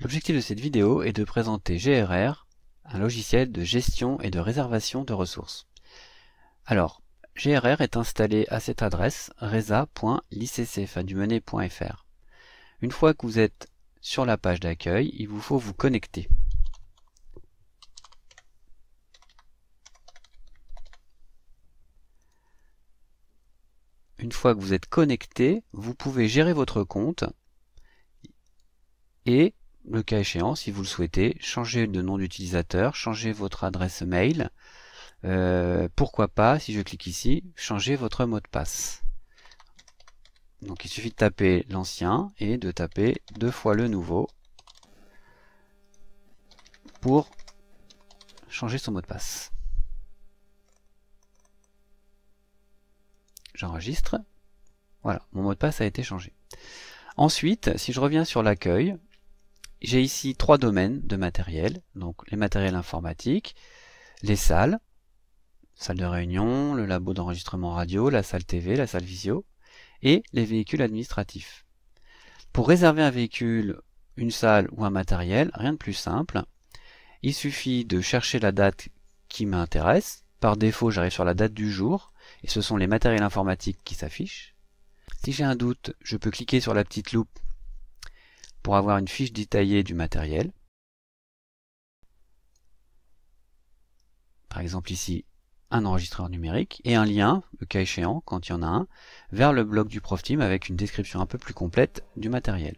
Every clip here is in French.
L'objectif de cette vidéo est de présenter GRR, un logiciel de gestion et de réservation de ressources. Alors, GRR est installé à cette adresse resa.liccfadumenet.fr. Une fois que vous êtes sur la page d'accueil, il vous faut vous connecter. Une fois que vous êtes connecté, vous pouvez gérer votre compte et le cas échéant, si vous le souhaitez, changer de nom d'utilisateur, changer votre adresse mail, euh, pourquoi pas, si je clique ici, changer votre mot de passe. Donc il suffit de taper l'ancien et de taper deux fois le nouveau pour changer son mot de passe. J'enregistre. Voilà, mon mot de passe a été changé. Ensuite, si je reviens sur l'accueil, j'ai ici trois domaines de matériel, donc les matériels informatiques, les salles, salle de réunion, le labo d'enregistrement radio, la salle TV, la salle visio, et les véhicules administratifs. Pour réserver un véhicule, une salle ou un matériel, rien de plus simple, il suffit de chercher la date qui m'intéresse. Par défaut, j'arrive sur la date du jour, et ce sont les matériels informatiques qui s'affichent. Si j'ai un doute, je peux cliquer sur la petite loupe pour avoir une fiche détaillée du matériel. Par exemple ici, un enregistreur numérique et un lien, le cas échéant, quand il y en a un, vers le blog du prof team avec une description un peu plus complète du matériel.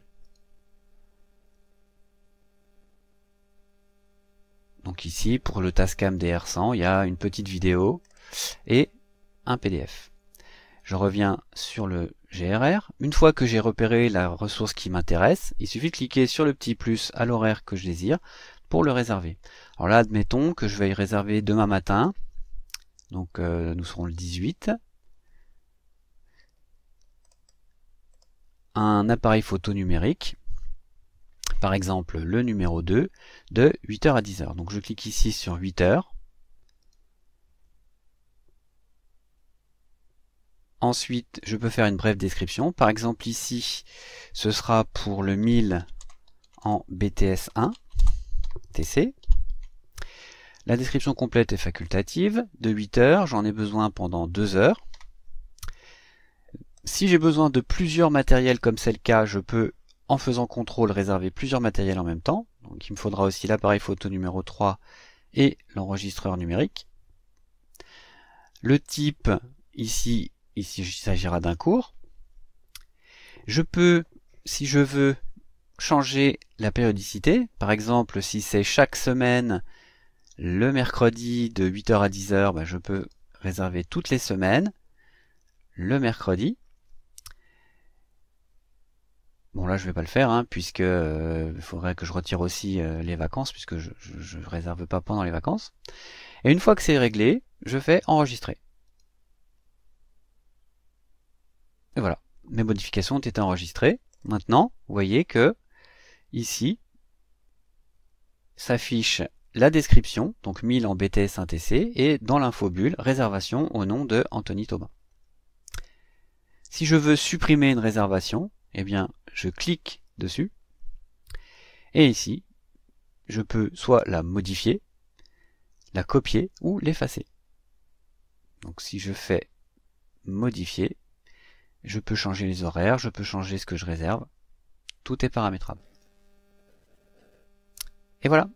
Donc ici, pour le Tascam DR100, il y a une petite vidéo et un PDF. Je reviens sur le GRR. Une fois que j'ai repéré la ressource qui m'intéresse, il suffit de cliquer sur le petit plus à l'horaire que je désire pour le réserver. Alors là, admettons que je vais réserver demain matin. Donc euh, nous serons le 18. Un appareil photo numérique, par exemple le numéro 2, de 8h à 10h. Donc je clique ici sur 8h. Ensuite, je peux faire une brève description. Par exemple, ici, ce sera pour le 1000 en BTS1 TC. La description complète est facultative. De 8 heures, j'en ai besoin pendant 2 heures. Si j'ai besoin de plusieurs matériels comme c'est le cas, je peux, en faisant contrôle, réserver plusieurs matériels en même temps. Donc il me faudra aussi l'appareil photo numéro 3 et l'enregistreur numérique. Le type, ici, Ici, il s'agira d'un cours. Je peux, si je veux, changer la périodicité. Par exemple, si c'est chaque semaine, le mercredi de 8h à 10h, bah, je peux réserver toutes les semaines, le mercredi. Bon là je ne vais pas le faire hein, puisque euh, il faudrait que je retire aussi euh, les vacances puisque je ne réserve pas pendant les vacances. Et une fois que c'est réglé, je fais enregistrer. Et voilà, mes modifications ont été enregistrées. Maintenant, vous voyez que ici s'affiche la description, donc 1000 en BTS 1TC, et dans l'infobule, réservation au nom de Anthony Thomas. Si je veux supprimer une réservation, eh bien, je clique dessus, et ici, je peux soit la modifier, la copier ou l'effacer. Donc si je fais modifier, je peux changer les horaires, je peux changer ce que je réserve. Tout est paramétrable. Et voilà